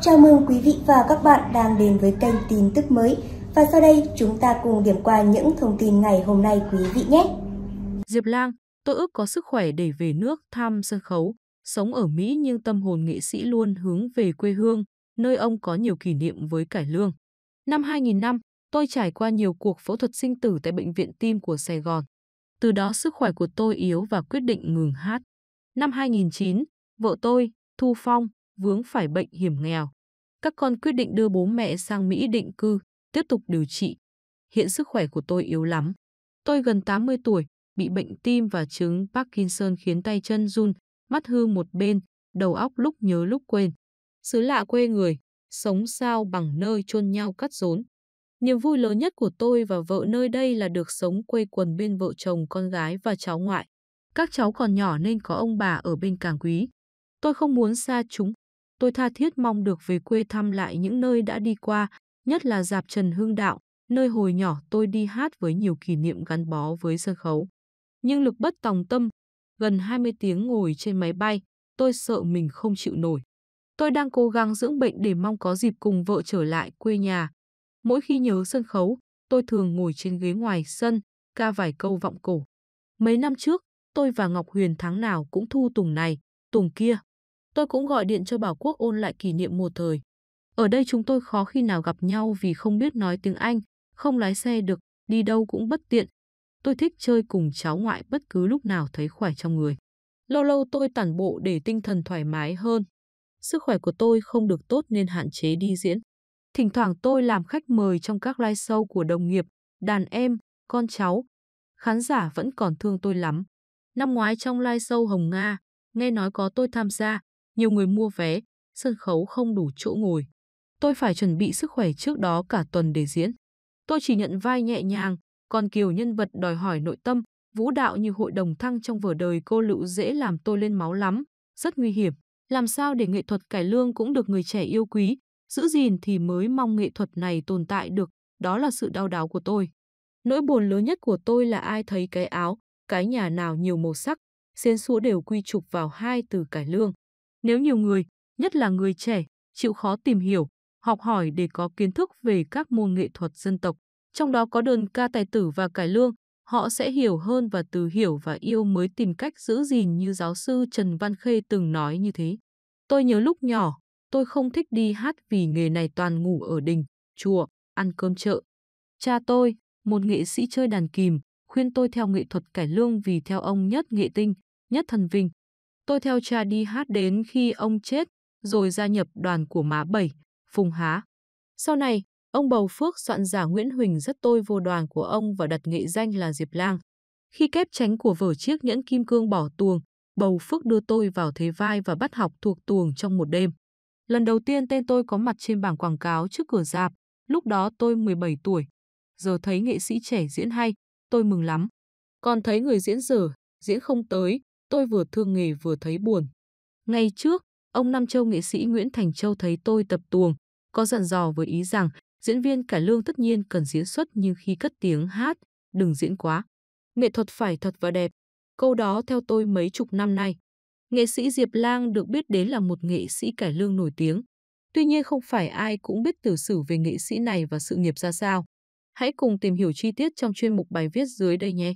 Chào mừng quý vị và các bạn đang đến với kênh tin tức mới. Và sau đây chúng ta cùng điểm qua những thông tin ngày hôm nay quý vị nhé. Diệp Lang, tôi ước có sức khỏe để về nước thăm sân khấu. Sống ở Mỹ nhưng tâm hồn nghệ sĩ luôn hướng về quê hương, nơi ông có nhiều kỷ niệm với cải lương. Năm 2005, tôi trải qua nhiều cuộc phẫu thuật sinh tử tại Bệnh viện Tim của Sài Gòn. Từ đó sức khỏe của tôi yếu và quyết định ngừng hát. Năm 2009, vợ tôi, Thu Phong, vướng phải bệnh hiểm nghèo. Các con quyết định đưa bố mẹ sang Mỹ định cư, tiếp tục điều trị. Hiện sức khỏe của tôi yếu lắm. Tôi gần 80 tuổi, bị bệnh tim và chứng Parkinson khiến tay chân run, mắt hư một bên, đầu óc lúc nhớ lúc quên. Xứ lạ quê người, sống sao bằng nơi chôn nhau cắt rốn. Niềm vui lớn nhất của tôi và vợ nơi đây là được sống quây quần bên vợ chồng con gái và cháu ngoại. Các cháu còn nhỏ nên có ông bà ở bên càng quý. Tôi không muốn xa chúng, tôi tha thiết mong được về quê thăm lại những nơi đã đi qua, nhất là dạp Trần Hưng Đạo, nơi hồi nhỏ tôi đi hát với nhiều kỷ niệm gắn bó với sân khấu. Nhưng lực bất tòng tâm, gần 20 tiếng ngồi trên máy bay, tôi sợ mình không chịu nổi. Tôi đang cố gắng dưỡng bệnh để mong có dịp cùng vợ trở lại quê nhà. Mỗi khi nhớ sân khấu, tôi thường ngồi trên ghế ngoài sân, ca vài câu vọng cổ. Mấy năm trước, tôi và Ngọc Huyền tháng nào cũng thu tùng này, tùng kia. Tôi cũng gọi điện cho Bảo Quốc ôn lại kỷ niệm một thời. Ở đây chúng tôi khó khi nào gặp nhau vì không biết nói tiếng Anh, không lái xe được, đi đâu cũng bất tiện. Tôi thích chơi cùng cháu ngoại bất cứ lúc nào thấy khỏe trong người. Lâu lâu tôi tản bộ để tinh thần thoải mái hơn. Sức khỏe của tôi không được tốt nên hạn chế đi diễn. Thỉnh thoảng tôi làm khách mời trong các live show của đồng nghiệp, đàn em, con cháu. Khán giả vẫn còn thương tôi lắm. Năm ngoái trong live show Hồng Nga, nghe nói có tôi tham gia, nhiều người mua vé, sân khấu không đủ chỗ ngồi. Tôi phải chuẩn bị sức khỏe trước đó cả tuần để diễn. Tôi chỉ nhận vai nhẹ nhàng, còn kiều nhân vật đòi hỏi nội tâm, vũ đạo như hội đồng thăng trong vở đời cô lựu dễ làm tôi lên máu lắm, rất nguy hiểm. Làm sao để nghệ thuật cải lương cũng được người trẻ yêu quý, giữ gìn thì mới mong nghệ thuật này tồn tại được, đó là sự đau đáu của tôi. Nỗi buồn lớn nhất của tôi là ai thấy cái áo, cái nhà nào nhiều màu sắc, xến xúa đều quy trục vào hai từ cải lương. Nếu nhiều người, nhất là người trẻ, chịu khó tìm hiểu, học hỏi để có kiến thức về các môn nghệ thuật dân tộc, trong đó có đơn ca tài tử và cải lương, họ sẽ hiểu hơn và từ hiểu và yêu mới tìm cách giữ gìn như giáo sư Trần Văn Khê từng nói như thế. Tôi nhớ lúc nhỏ, tôi không thích đi hát vì nghề này toàn ngủ ở đình, chùa, ăn cơm chợ. Cha tôi, một nghệ sĩ chơi đàn kìm, khuyên tôi theo nghệ thuật cải lương vì theo ông nhất nghệ tinh, nhất thần vinh, Tôi theo cha đi hát đến khi ông chết, rồi gia nhập đoàn của má Bảy, Phùng Há. Sau này, ông Bầu Phước soạn giả Nguyễn Huỳnh rất tôi vô đoàn của ông và đặt nghệ danh là Diệp Lang. Khi kép tránh của vở chiếc nhẫn kim cương bỏ tuồng, Bầu Phước đưa tôi vào thế vai và bắt học thuộc tuồng trong một đêm. Lần đầu tiên tên tôi có mặt trên bảng quảng cáo trước cửa dạp, lúc đó tôi 17 tuổi. Giờ thấy nghệ sĩ trẻ diễn hay, tôi mừng lắm. Còn thấy người diễn dở, diễn không tới, Tôi vừa thương nghề vừa thấy buồn. Ngày trước, ông Nam Châu nghệ sĩ Nguyễn Thành Châu thấy tôi tập tuồng, có dặn dò với ý rằng diễn viên cải lương tất nhiên cần diễn xuất nhưng khi cất tiếng hát, đừng diễn quá. Nghệ thuật phải thật và đẹp. Câu đó theo tôi mấy chục năm nay. Nghệ sĩ Diệp Lang được biết đến là một nghệ sĩ cải lương nổi tiếng. Tuy nhiên không phải ai cũng biết tiểu sử về nghệ sĩ này và sự nghiệp ra sao. Hãy cùng tìm hiểu chi tiết trong chuyên mục bài viết dưới đây nhé.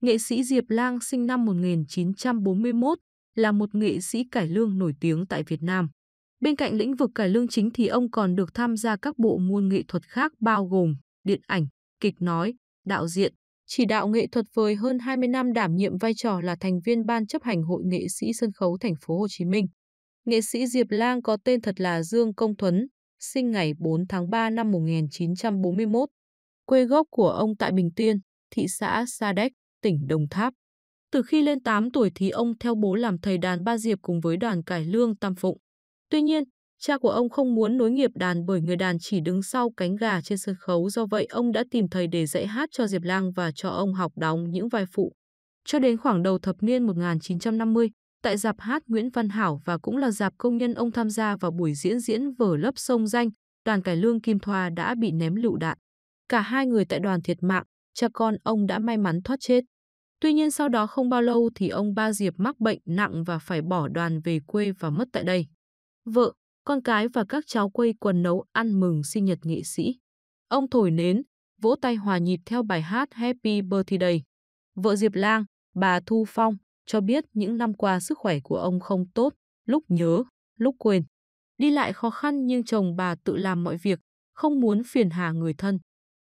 Nghệ sĩ Diệp Lang sinh năm 1941 là một nghệ sĩ cải lương nổi tiếng tại Việt Nam. Bên cạnh lĩnh vực cải lương chính thì ông còn được tham gia các bộ môn nghệ thuật khác bao gồm điện ảnh, kịch nói, đạo diễn, chỉ đạo nghệ thuật với hơn 20 năm đảm nhiệm vai trò là thành viên ban chấp hành Hội nghệ sĩ sân khấu thành phố Hồ Chí Minh. Nghệ sĩ Diệp Lang có tên thật là Dương Công Thuấn, sinh ngày 4 tháng 3 năm 1941. Quê gốc của ông tại Bình Tiên, thị xã Sa Đéc, tỉnh Đồng Tháp. Từ khi lên 8 tuổi thì ông theo bố làm thầy đàn Ba Diệp cùng với đoàn cải lương Tam Phụng. Tuy nhiên, cha của ông không muốn nối nghiệp đàn bởi người đàn chỉ đứng sau cánh gà trên sân khấu do vậy ông đã tìm thầy để dạy hát cho Diệp Lang và cho ông học đóng những vai phụ. Cho đến khoảng đầu thập niên 1950, tại dạp hát Nguyễn Văn Hảo và cũng là dạp công nhân ông tham gia vào buổi diễn diễn vở lớp sông danh, đoàn cải lương Kim Thoa đã bị ném lựu đạn. Cả hai người tại đoàn thiệt mạng, cha con ông đã may mắn thoát chết. Tuy nhiên sau đó không bao lâu thì ông Ba Diệp mắc bệnh nặng và phải bỏ đoàn về quê và mất tại đây. Vợ, con cái và các cháu quây quần nấu ăn mừng sinh nhật nghệ sĩ. Ông thổi nến, vỗ tay hòa nhịp theo bài hát Happy Birthday. Vợ Diệp Lang, bà Thu Phong, cho biết những năm qua sức khỏe của ông không tốt, lúc nhớ, lúc quên. Đi lại khó khăn nhưng chồng bà tự làm mọi việc, không muốn phiền hà người thân.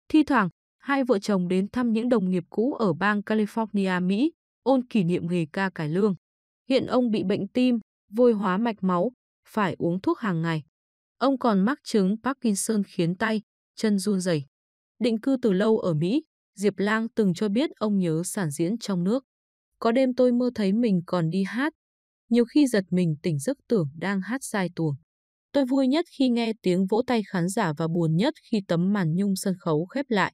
Thi thoảng, hai vợ chồng đến thăm những đồng nghiệp cũ ở bang California, Mỹ, ôn kỷ niệm nghề ca cải lương. Hiện ông bị bệnh tim, vôi hóa mạch máu, phải uống thuốc hàng ngày. Ông còn mắc chứng Parkinson khiến tay, chân run rẩy. Định cư từ lâu ở Mỹ, Diệp Lang từng cho biết ông nhớ sản diễn trong nước. Có đêm tôi mơ thấy mình còn đi hát, nhiều khi giật mình tỉnh giấc tưởng đang hát sai tuồng. Tôi vui nhất khi nghe tiếng vỗ tay khán giả và buồn nhất khi tấm màn nhung sân khấu khép lại